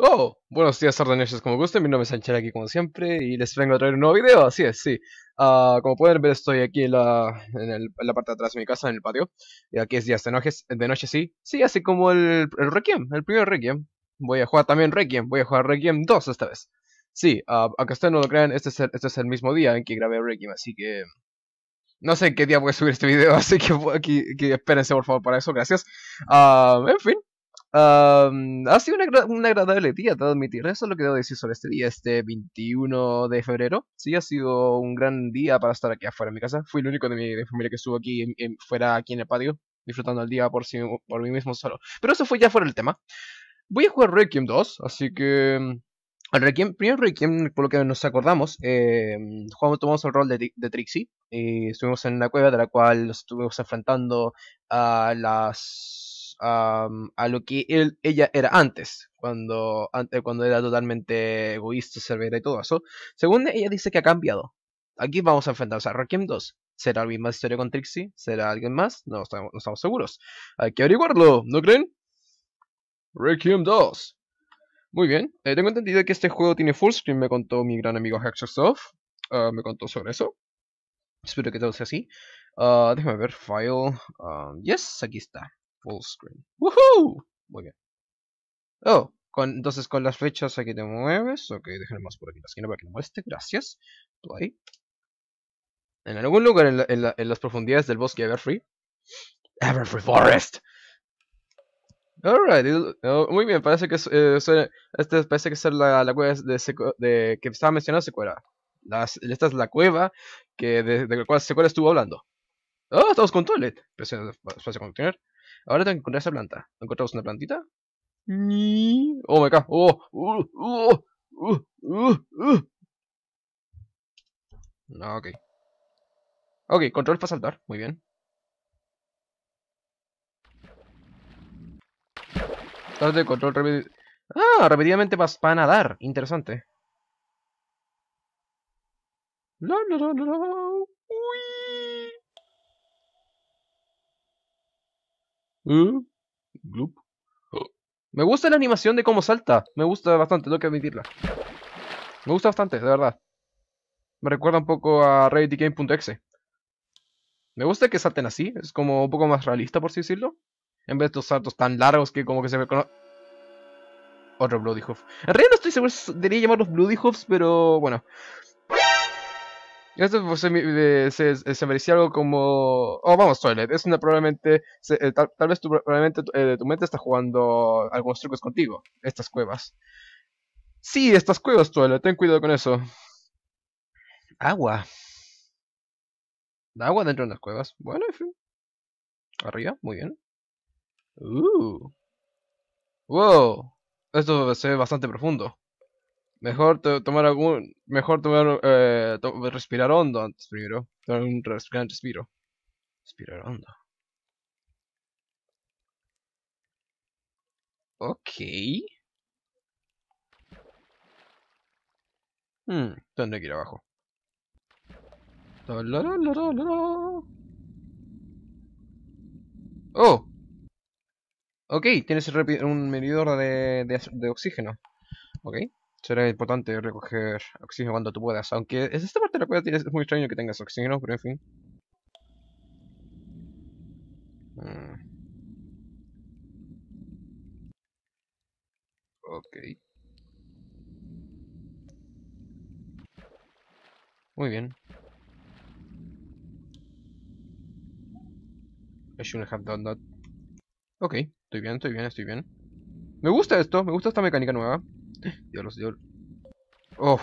Oh, buenos días, sardaneses, como guste. mi nombre es Ancher aquí como siempre y les vengo a traer un nuevo video, así es, sí. Ah, como pueden ver estoy aquí en la, en, el, parte de atrás de mi casa, en el patio, y aquí es días de noche, de noche sí, sí, así como el, Requiem, el primer Requiem. Voy a jugar también Requiem, voy a jugar Requiem 2 esta vez. Sí, uh, aunque ustedes no lo crean, este es, el, este es el mismo día en que grabé Requiem, así que... No sé en qué día voy a subir este video, así que, que espérense por favor para eso, gracias. Ah, en fin, ha sido un agradable día, te admitir. Eso es lo que debo decir sobre este día, este 21 de febrero. Sí, ha sido un gran día para estar aquí afuera en mi casa. Fui el único de mi, familia que estuvo aquí, fuera aquí en el patio, disfrutando el día por, sí, por mí mismo solo. Pero eso fue ya fuera el tema. Voy a jugar Requiem 2, así que... Mm, el Requiem, primero Requiem, por lo que nos acordamos, eh, jugamos, tomamos el rol de, de Trixie y estuvimos en una cueva de la cual nos estuvimos enfrentando a las a lo que ella era antes, cuando, cuando era totalmente egoísta, severa y todo eso. Según ella dice que ha cambiado. Aquí vamos a enfrentarnos a Requiem 2. ¿Será la misma historia con Trixie? ¿Será alguien más? No estamos, no estamos seguros. Hay que averiguarlo, ¿no creen? Requiem 2. Muy bien. Eh, tengo entendido que este juego tiene full screen, me contó mi gran amigo Hexersoft. Ah, me contó sobre eso. Espero que todo sea así. Ah, déjame ver, file. Ah, yes, aquí está full screen. ¡Woohoo! Muy bien. Oh, entonces con las flechas aquí te mueves. Ok, déjame más por aquí la esquina para que no muestre. Gracias. ahí En algún lugar en, las profundidades del bosque Everfree. Everfree Forest. Alright, oh, muy bien, parece que es, este parece que es la, cueva de, que estaba mencionando Secuela. esta es la cueva que de, la cual Secuela estuvo hablando. Oh, estamos con Toilet. Presiona espacio continuar. Ahora tengo que encontrar esa planta. ¿No encontramos una plantita? Mm. Oh my god. Oh, uh, uh, uh, No, ok. Ok, control para saltar. Muy bien. de control repetidamente. Ah, repetidamente para nadar. Interesante. no, no, no! Mm, oh. Me gusta la animación de cómo salta. Me gusta bastante, tengo que admitirla. Me gusta bastante, de verdad. Me recuerda un poco a RealityGame.exe. Me gusta que salten así. Es como un poco más realista, por así decirlo. En vez de estos saltos tan largos que como que se conoce Otro Bloody Hoof. En realidad no estoy seguro si debería llamarlos Bloody Hoofs, pero bueno. Esto pues, se, se, merecía algo como. Oh, vamos, Toilet. Es una probablemente. Eh, tal, vez tu, probablemente eh, tu mente está jugando algunos trucos contigo. Estas cuevas. Sí, estas cuevas, Toilet. Ten cuidado con eso. Agua. Agua dentro de las cuevas. Bueno, en fin. Arriba, muy bien. Uh. Wow. Esto se ve bastante profundo. Mejor tomar algún. Mejor tomar. Eh, respirar hondo antes primero. Tomar un respiro. Respirar hondo. Ok. Hmm, tendré que ir abajo. Oh. Ok, tienes un medidor de, de, de oxígeno. Ok será importante recoger oxígeno cuando tú puedas. Aunque es esta parte de la cueva es muy extraño que tengas oxígeno, pero en fin. Mm. Ok. Muy bien. I shouldn't have done that. Ok, estoy bien, estoy bien, estoy bien. Me gusta esto, me gusta esta mecánica nueva. Dios, los dio. Oh,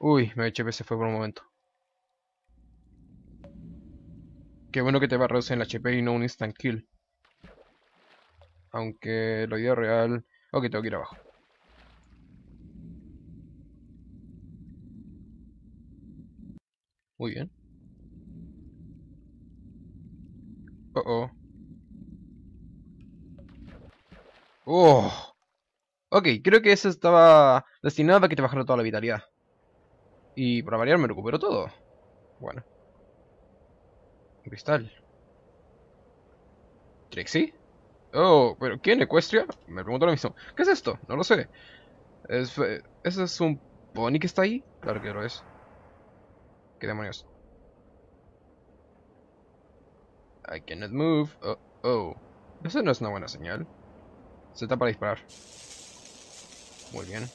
uy, me HP se fue por un momento. Qué bueno que te va a reducir el HP y no un instant kill. Aunque lo idea real. Ok, tengo que ir abajo. Muy bien. Oh, oh. Oh. Ok, creo que eso estaba destinado a que te bajara toda la vitalidad. Y para variar me recupero todo. Bueno. cristal. ¿Trixie? Oh, ¿pero quién? ecuestria? Me pregunto lo mismo. ¿Qué es esto? No lo sé. ¿Ese es un pony que está ahí? Claro que lo es. ¿Qué demonios? I cannot move. Oh, oh. Eso no es una buena señal. Se está para disparar. Muy bien.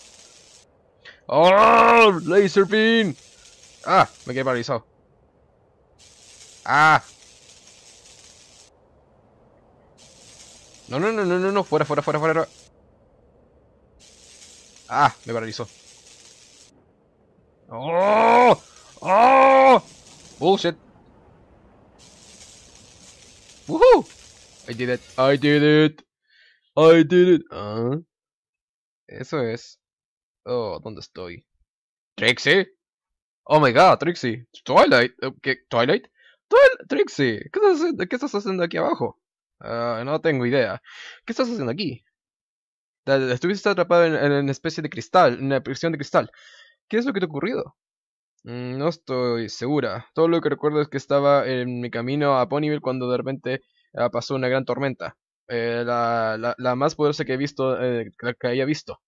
¡Oh! ¡Laser beam! ¡Ah! Me quedé paralizado. ¡Ah! No, no, no, no, no, no. Fuera, fuera, fuera, fuera. ¡Ah! Me paralizó. ¡Oh! ¡Oh! Bullshit. Woohoo! I did it. I did it. I did it. Ah. Eso es. Oh, ¿dónde estoy? Trixie. Oh my god, Trixie. Twilight. Eh, ¿Qué? ¿Twilight? Trixie, ¿qué estás, haciendo, ¿qué estás haciendo aquí abajo? Ah, no tengo idea. ¿Qué estás haciendo aquí? Estuviste atrapado en, una especie de cristal, en una prisión de cristal. ¿Qué es lo que te ha ocurrido? Mm, no estoy segura. Todo lo que recuerdo es que estaba en mi camino a Ponyville cuando de repente ah, pasó una gran tormenta. Eh, la, la, más poderosa que he visto, eh, la que haya visto.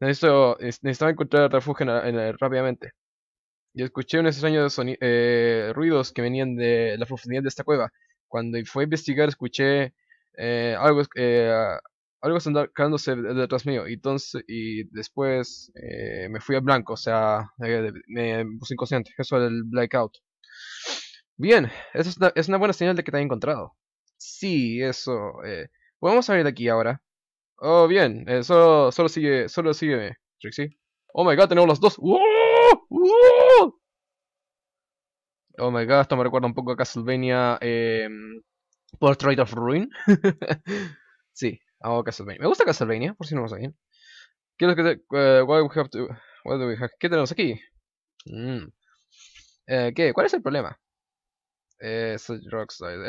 Necesito, necesitaba encontrar refugio en, rápidamente. Y escuché unos extraños eh, ruidos que venían de la profundidad de esta cueva. Cuando fui a investigar, escuché eh, algo, algo andándose detrás mío. Y, entonces, y después me fui a blanco, o sea, me puse inconsciente. Eso era el blackout. Bien, es una, buena señal de que te haya encontrado. Sí, eso. Eh. Podemos salir de aquí ahora. Oh, bien. Eh, solo, solo sigue, solo sigue Trixie. Oh my god, tenemos los dos. Oh my god, esto me recuerda un poco a Castlevania eh, Portrait of Ruin. sí, hago Castlevania. Me gusta Castlevania, por si no lo saben. ¿Qué eh, we have to, ¿Qué tenemos aquí? Mm. ¿qué? ¿Cuál es el problema? Eh, es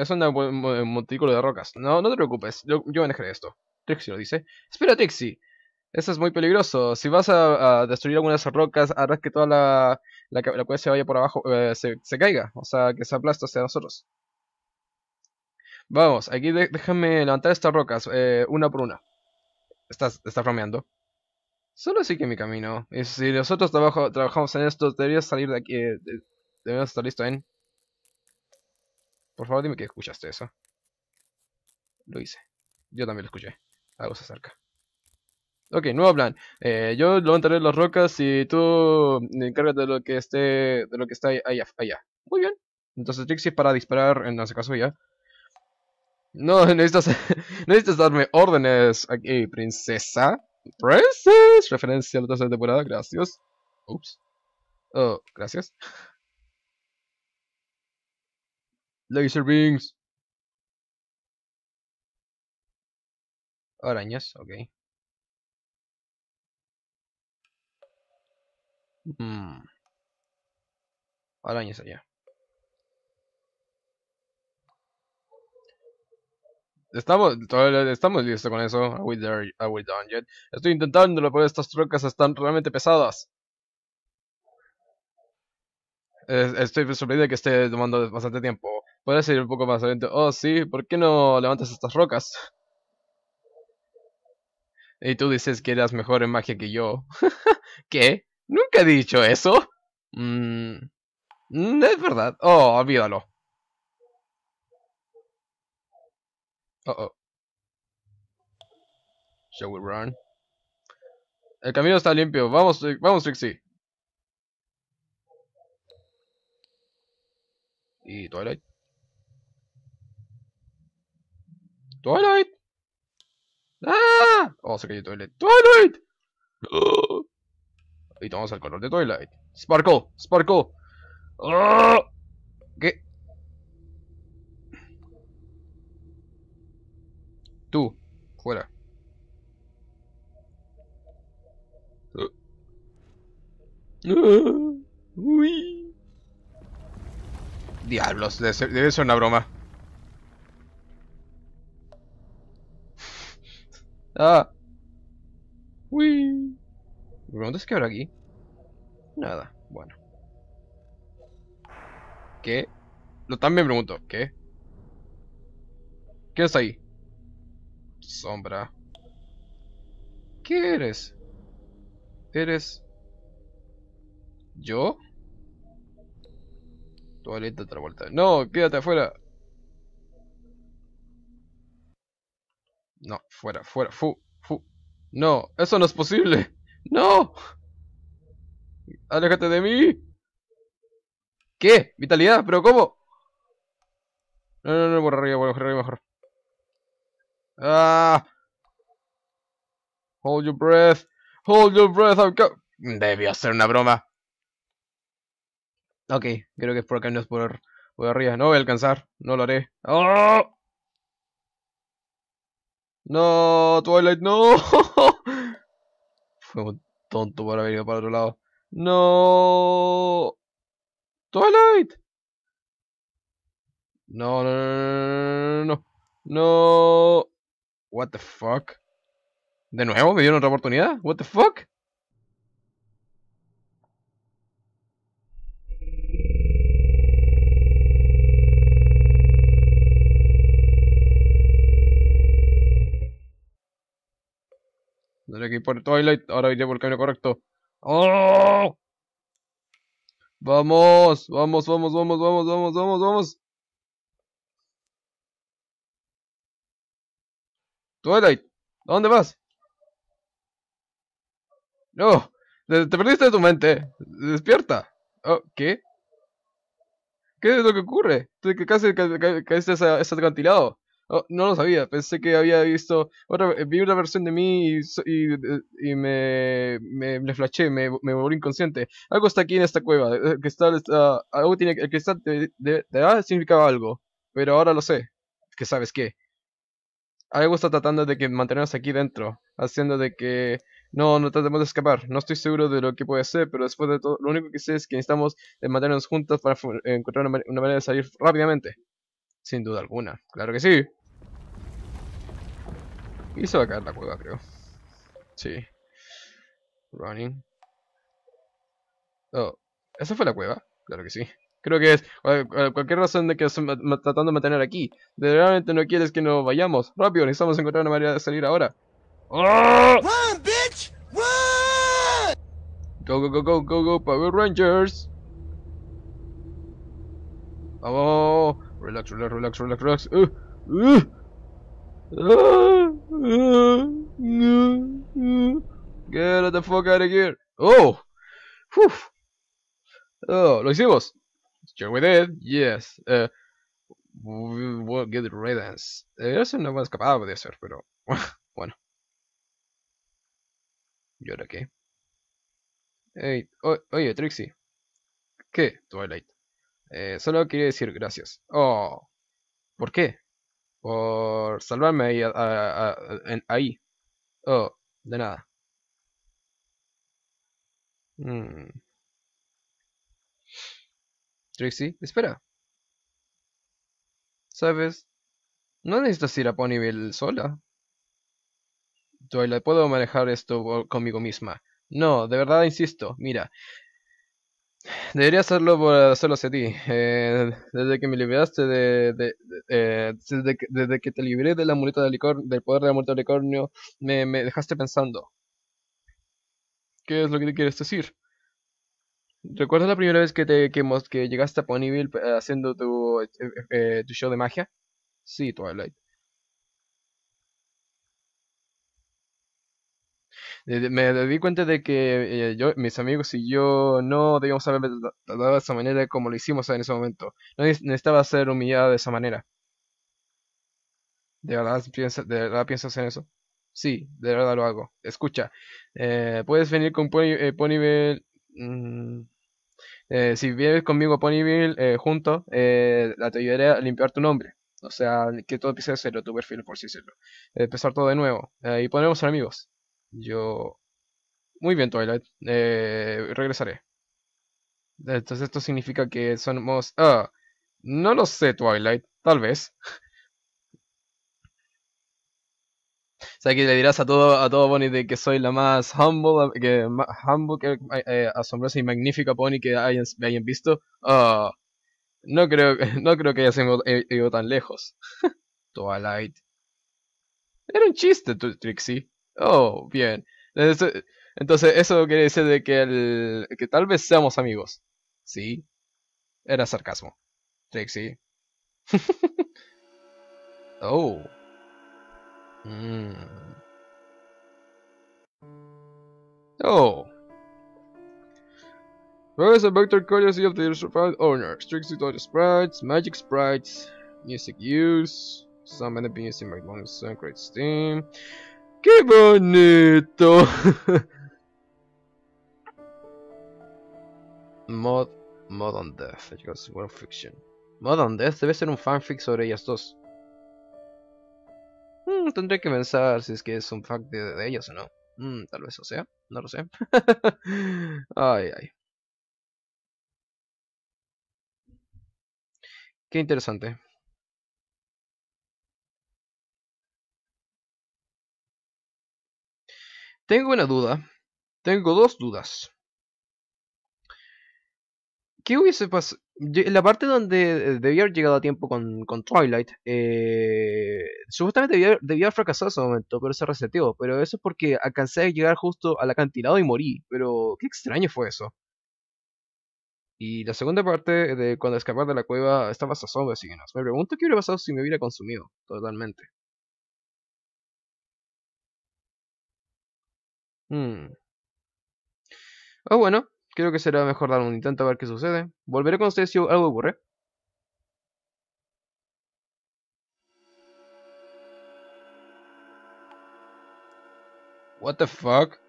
un montículo de rocas. No, no te preocupes. Yo, yo esto. Trixie lo dice. Espera, Trixie. Eso es muy peligroso. Si vas a, destruir algunas rocas, harás que toda la, la, cueva se vaya por abajo, eh, se, caiga. O sea, que se aplasta hacia nosotros. Vamos, aquí déjame levantar estas rocas, eh, una por una. Estás, estás Solo Solo sigue mi camino. Y si nosotros trabajamos en esto, deberías salir de aquí. Debemos estar listo en por favor, dime que escuchaste eso. Lo hice. Yo también lo escuché. Algo se acerca. Ok, nuevo plan. Eh, yo levantaré las rocas y tú mm, encárgate de lo que esté, de lo que está allá. allá. Muy bien. Entonces Trixie para disparar en ese caso ya. No, necesitas, necesitas darme órdenes aquí, princesa. Princess, referencia a la tercera temporada, gracias. Oops Oh, gracias. Laser beams. Arañas, ok. Mm. Arañas allá. Estamos, estamos listos con eso. Are we, there? Estoy intentándolo, pero estas trocas están realmente pesadas. Estoy sorprendido de que esté tomando bastante tiempo. Puede ir un poco más lento? Oh, sí, ¿por qué no levantas estas rocas? Y tú dices que eras mejor en magia que yo. ¿Qué? Nunca he dicho eso. No mm, es verdad. Oh, olvídalo. Oh, oh. Shall we run? El camino está limpio. Vamos, eh, vamos, Trixie. Y Twilight. Twilight. ¡Ah! Oh, se cayó Twilight. ¡Twilight! Y tomamos el color de Twilight. Sparkle, Sparkle. ¡Ah! ¿Qué? Tú, fuera. ¡Ah! ¡Uy! Diablos, debe ser una broma. Ah. Uy. Me preguntas qué habrá aquí. Nada, bueno. ¿Qué? Lo también pregunto, ¿qué? ¿Qué es ahí? Sombra. ¿Qué eres? ¿Eres... ¿Yo? Toaleta otra vuelta. No, quédate afuera. No, fuera, fuera, fu, fu. No, eso no es posible. No. Aléjate de mí. ¿Qué? ¿Vitalidad? ¿Pero cómo? No, no, no, por arriba, por arriba mejor. Ah. Hold your breath. Hold your breath. I'm Debió ser una broma. Ok, creo que es por acá, no es por, arriba. No voy a alcanzar, no lo haré. ¡Ah! No, Twilight, no. Fue tonto para venir para otro lado. No. Twilight. No, no, no, no, no. What the fuck? ¿De nuevo me dieron otra oportunidad? What the fuck? Tendré que por Twilight. Ahora iré por el camino correcto. ¡Oh! Vamos, vamos, vamos, vamos, vamos, vamos, vamos, vamos. Twilight, dónde vas? No, te perdiste de tu mente. Despierta. Oh, ¿Qué? ¿Qué es lo que ocurre? Tú que casi caíste ese acantilado. Oh, no lo sabía, pensé que había visto otra, eh, vi una versión de mí y, eh, y, me, me, me me, me, volví inconsciente. Algo está aquí en esta cueva, el cristal, está, algo tiene, el cristal de, de, significaba algo, pero ahora lo sé, que sabes qué. Algo está tratando de que mantenernos aquí dentro, haciendo de que no, no tratemos de escapar. No estoy seguro de lo que puede ser, pero después de todo, lo único que sé es que necesitamos mantenernos juntos para encontrar una manera de salir rápidamente. Sin duda alguna, claro que sí. Y se va a caer la cueva, creo. Sí. Running. Oh, ¿esa fue la cueva? Claro que sí. Creo que es cualquier razón de que estamos tratando de mantener aquí. De realmente no quieres que nos vayamos. Rápido, necesitamos encontrar una manera de salir ahora. ¡Oh! Run, bitch! Run! Go, go, go, go, go, go, Power Rangers. Vamos. Relax, relax, relax, relax, relax. Uh, uh. Get the fuck out of here. Oh. Uf. Oh, lo hicimos. Sure we did. Yes. Uh, we'll get riddance. Eh, eso no me capaz de hacer, pero bueno. ¿Y ahora qué? Hey, oye, Trixie. ¿Qué, Twilight? Eh, solo quería decir gracias. Oh. ¿Por qué? por salvarme ahí. ahí. Oh, de nada. Hmm. Trixie, espera. ¿Sabes? No necesitas ir a Ponyville sola. la puedo manejar esto conmigo misma. No, de verdad insisto. Mira, Debería hacerlo por hacerlo hacia ti. Eh, desde que me liberaste de, eh, desde, que, te libré de la muleta del licor, del poder de la muleta de unicornio, me, dejaste pensando. ¿Qué es lo que te quieres decir? ¿Recuerdas la primera vez que te que, llegaste a Ponyville eh, haciendo tu, tu show de magia? Sí, Twilight. me di cuenta de que eh, yo, mis amigos y yo no debíamos haber tratado de esa manera como lo hicimos en ese momento. No necesitaba ser humillada de esa manera. ¿De verdad, piensas en eso? Sí, de verdad lo hago. Escucha, eh, puedes venir con eh, Ponyville. Mm, si vienes conmigo a Ponyville junto, la te ayudaré a limpiar tu nombre. O sea, que todo empiece de cero, tu perfil, por sí decirlo. Empezar todo de nuevo. y ponemos amigos. Yo... Muy bien, Twilight. Eh, regresaré. Entonces esto significa que somos... Ah, no lo sé, Twilight. Tal vez. O sea, que le dirás a todo, a todo Bonnie de que soy la más humble, que, humble, eh, eh, asombrosa y magnífica Pony que hayan, me hayan visto. Ah, no, creo, no creo que hayas ido, tan lejos. Twilight. Era un chiste, Trixie. Oh, bien. Entonces, eso quiere decir de que, el, que tal vez seamos amigos. Sí. Era sarcasmo. Trixie. oh. Mm. Oh. Where is the vector courtesy of the sprite owner? Strictly to sprites, magic sprites, music use, some enemy music might want to great steam. ¡Qué bonito! Mod on Death, World Fiction. on Death debe ser un fanfic sobre ellas dos. Hmm, tendría tendré que pensar si es que es un fanfic de, ellas o no. Hmm, tal vez o sea, no lo sé. ay, ay. Qué interesante. Tengo una duda. Tengo dos dudas. ¿Qué hubiese pasado? La parte donde eh, debía haber llegado a tiempo con, Twilight, eh, supuestamente debía, haber fracasado ese momento, pero se reseteó. Pero eso es porque alcancé a llegar justo al acantilado y morí. Pero qué extraño fue eso. Y la segunda parte de cuando escapar de la cueva estaba hasta zombies y Me pregunto qué hubiera pasado si me hubiera consumido totalmente. Hmm. Oh, bueno, creo que será mejor dar un intento a ver qué sucede. Volveré con ustedes si algo ocurre. What the fuck?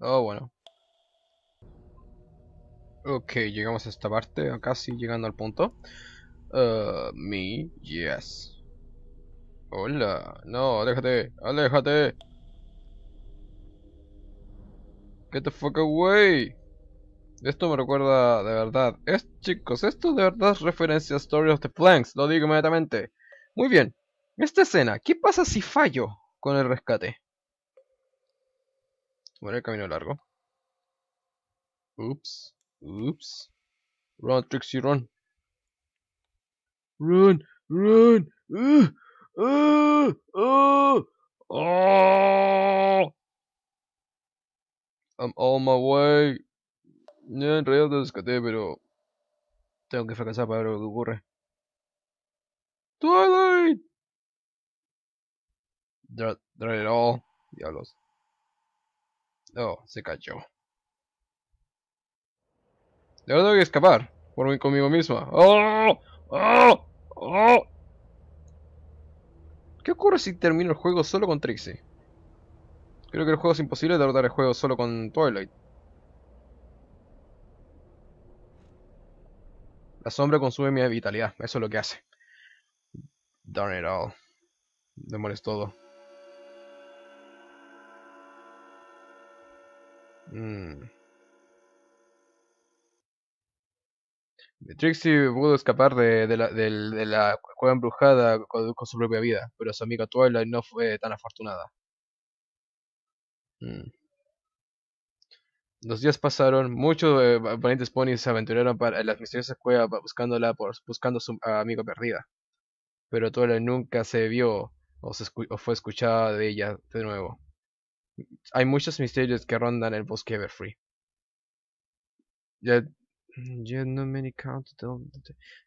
Oh, bueno. Ok, llegamos a esta parte, casi llegando al punto. Ah, me, yes. Hola, no, aléjate, aléjate. Get the fuck away. Esto me recuerda de verdad. Es, chicos, esto de verdad es referencia a Story of the Planks, lo digo inmediatamente. Muy bien, esta escena, ¿qué pasa si fallo con el rescate? Bueno, el camino largo. Oops, oops. Run, Trixie, run. Run, run. Uh. ¡Uh! ¡Uh! I'm on my way. No, en realidad lo rescaté, pero. Tengo que fracasar para ver lo que ocurre. Twilight! Dread it all. Diablos. Oh, se cayó. verdad tengo que escapar. Por mí conmigo misma. ¡Oh! ¡Oh! ¡Oh! ¿Qué ocurre si termino el juego solo con Trixie? Creo que el juego es imposible de derrotar el juego solo con Twilight. La sombra consume mi vitalidad, eso es lo que hace. Darn it all. Demores todo. Mmm. Trixie pudo escapar de, la, cueva embrujada con, su propia vida, pero su amiga Twilight no fue tan afortunada. Mm. Los días pasaron, muchos eh, valientes ponies se aventuraron para las misteriosas cuevas buscándola por, buscando a su amiga perdida, pero Twilight nunca se vio o, fue escuchada de ella de nuevo. Hay muchos misterios que rondan el bosque Everfree. Ya Mm, no many counted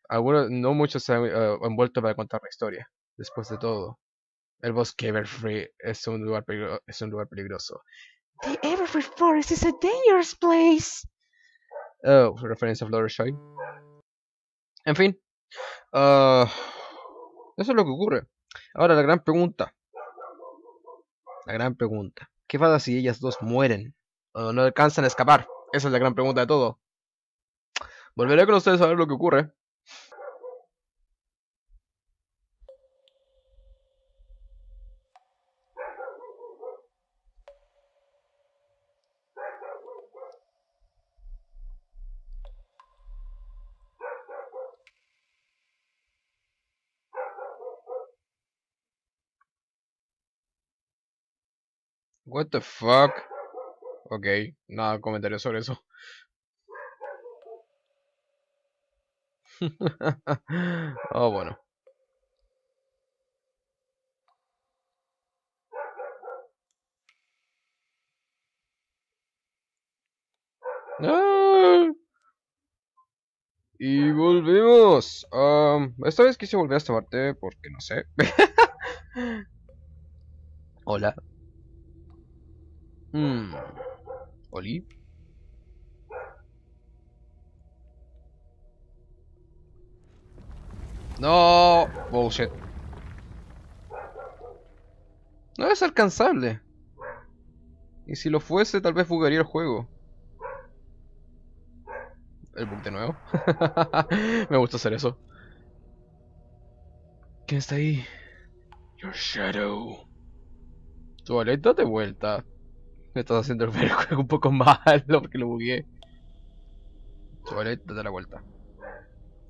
Algunos, no muchos se eh, han vuelto para contar la historia, después de todo. El bosque Everfree es un lugar, es un lugar peligroso. The Everfree Forest is a dangerous place. Oh, referencia a Fluttershy. En fin. Ah, eso es lo que ocurre. Ahora la gran pregunta. La gran pregunta. ¿Qué pasa si ellas dos mueren? O no alcanzan a escapar. Esa es la gran pregunta de todo. Volveré con ustedes a ver lo que ocurre. What the fuck? Ok, nada, comentario sobre eso. oh, bueno. ¡Ah! Y volvemos. Um, esta vez quise volver a esta parte porque no sé. Hola. Mm. Oli. No. Bullshit. No es alcanzable. Y si lo fuese, tal vez bugaría el juego. El bug de nuevo. Me gusta hacer eso. ¿Quién está ahí? Your shadow. Tu date de vuelta. Me estás haciendo el juego un poco malo porque lo bugué. Tu date de la vuelta.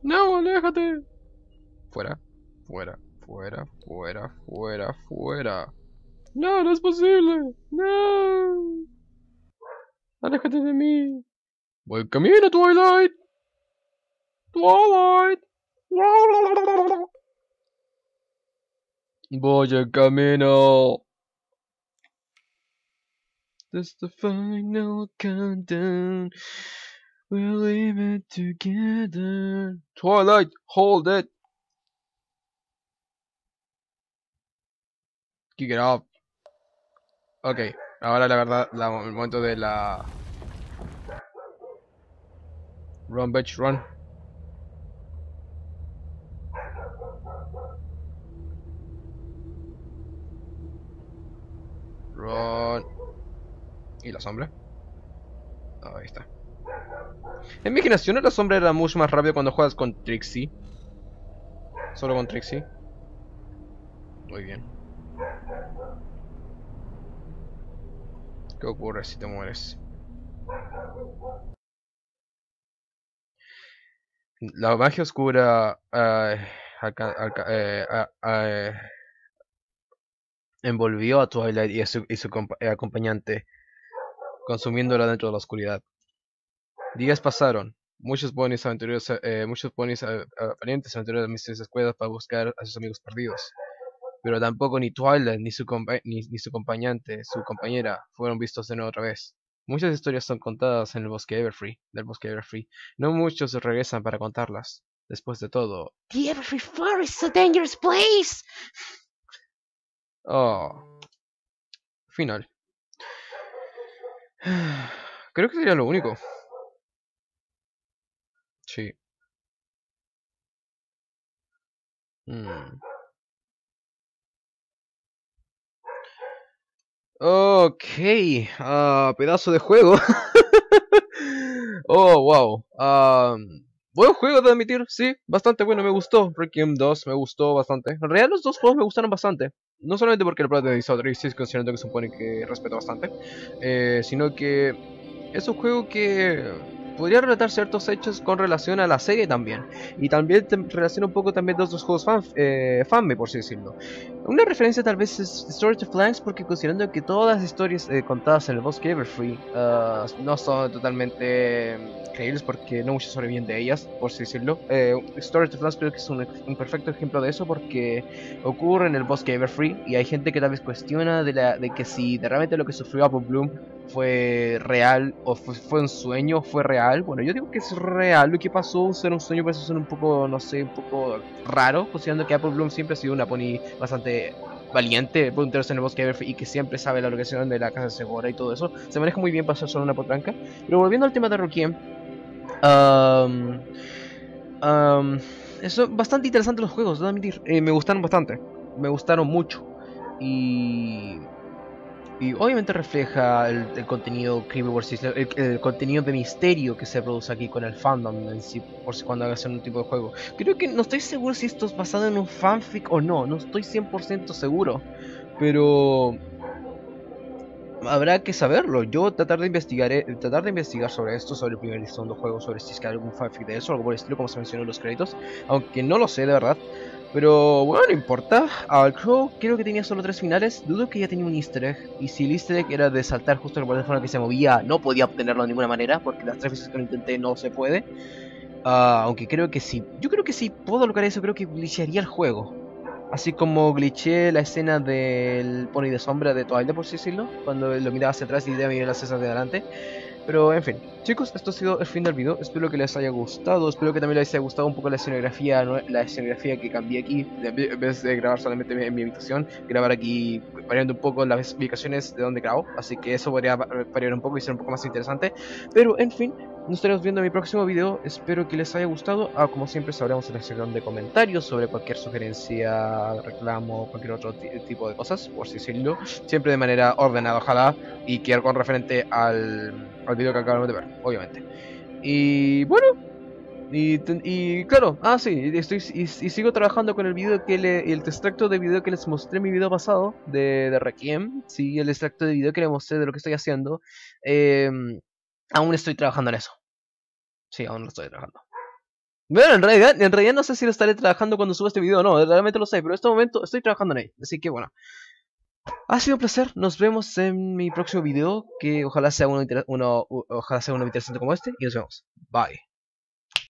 No, aléjate. Fuera, fuera, fuera, fuera, fuera, fuera. No, no es posible. No. Aléjate de mí. Buen camino, Twilight. Twilight. Voy el camino. This the final countdown. We'll leave it together. Twilight, hold it. Kick it up. Ok, ahora la verdad, el momento de la... Run, bitch, run. Run. ¿Y la sombra? ahí está. En mi generación la sombra era mucho más rápido cuando juegas con Trixie. Solo con Trixie. Muy bien. ¿Qué ocurre si te mueres? La magia oscura eh, eh, eh, envolvió a Twilight y a su, acompañante, consumiéndola dentro de la oscuridad. Días pasaron. Muchos ponies aventureros, muchos ponies aparentes aventureros de mis escuelas para buscar a sus amigos perdidos pero tampoco ni Twilight ni su, ni, su acompañante, su compañera, fueron vistos de nuevo otra vez. Muchas historias son contadas en el bosque Everfree, del bosque Everfree. No muchos regresan para contarlas. Después de todo, The Everfree Forest is a dangerous place. Oh. Final. Creo que sería lo único. Sí. Hmm. Ok, ah, pedazo de juego. oh, wow. Ah, buen juego de admitir, sí, bastante bueno, me gustó. Requiem 2 me gustó bastante. En realidad los dos juegos me gustaron bastante. No solamente porque el plot de Disorder 6 considerando que supone que respeto bastante, eh, sino que es un juego que podría relatar ciertos hechos con relación a la serie también. Y también relaciona un poco también de otros juegos fan, eh, fanme, por así decirlo. Una referencia tal vez es Story of Flanks porque considerando que todas las historias eh, contadas en el bosque Everfree ah, no son totalmente eh, creíbles, porque no muchos sobreviven de ellas, por así decirlo. Eh, Story of Flanks creo que es un, perfecto ejemplo de eso, porque ocurre en el bosque Everfree y hay gente que tal vez cuestiona de, la, de que si realmente lo que sufrió Apple Bloom fue real o fue, un sueño, fue real. Bueno, yo digo que es real lo que pasó, ser un sueño parece ser un poco, no sé, un poco raro, considerando que Apple Bloom siempre ha sido una pony bastante valiente, punteros en el bosque y que siempre sabe la ubicación de la casa segura y todo eso. Se maneja muy bien para ser solo una potranca. Pero volviendo al tema de Rukien um, um, son bastante interesantes los juegos, debo admitir. Eh, me gustaron bastante, me gustaron mucho. Y y obviamente refleja el, contenido creepy el, contenido de misterio que se produce aquí con el fandom sí, por si cuando hagas un tipo de juego. Creo que no estoy seguro si esto es basado en un fanfic o no, no estoy 100% seguro. Pero habrá que saberlo. Yo tratar de investigar, tratar de investigar sobre esto, sobre el primer y segundo juego, sobre si es que hay algún fanfic de eso, algo por el estilo, como se mencionó en los créditos. Aunque no lo sé, de verdad. Pero bueno, no importa. Al creo que tenía solo tres finales. Dudo que ya tenía un easter egg. Y si el easter egg era de saltar justo en el plataforma que se movía, no podía obtenerlo de ninguna manera. Porque las tres veces que lo intenté no se puede. Ah, aunque creo que sí. Yo creo que sí puedo lograr eso. Creo que glitchearía el juego. Así como glitché la escena del pony de sombra de Twilight, por así decirlo. Cuando lo miraba hacia atrás y mi miraba las esas de adelante. Pero en fin, chicos, esto ha sido el fin del video. Espero que les haya gustado. Espero que también les haya gustado un poco la escenografía, la escenografía que cambié aquí. En vez de grabar solamente en mi habitación, grabar aquí variando un poco las ubicaciones de donde grabo. Así que eso podría variar un poco y ser un poco más interesante. Pero en fin, nos estaremos viendo en mi próximo video, espero que les haya gustado. Ah, como siempre sabremos en la sección de comentarios sobre cualquier sugerencia, reclamo, cualquier otro tipo de cosas, por si decirlo. Siempre de manera ordenada, ojalá, y que algo referente al, video que acabamos de ver, obviamente. Y bueno, y, claro, ah sí, estoy, y, sigo trabajando con el video que el extracto de video que les mostré en mi video pasado de, Requiem, sí, el extracto de video que les mostré de lo que estoy haciendo, em, aún estoy trabajando en eso. Sí, aún lo estoy trabajando. Bueno, en realidad, en realidad no sé si lo estaré trabajando cuando suba este video o no, realmente lo sé, pero en este momento estoy trabajando en él, así que bueno. Ha sido un placer, nos vemos en mi próximo video, que ojalá sea uno, uno ojalá sea uno interesante como este, y nos vemos. Bye.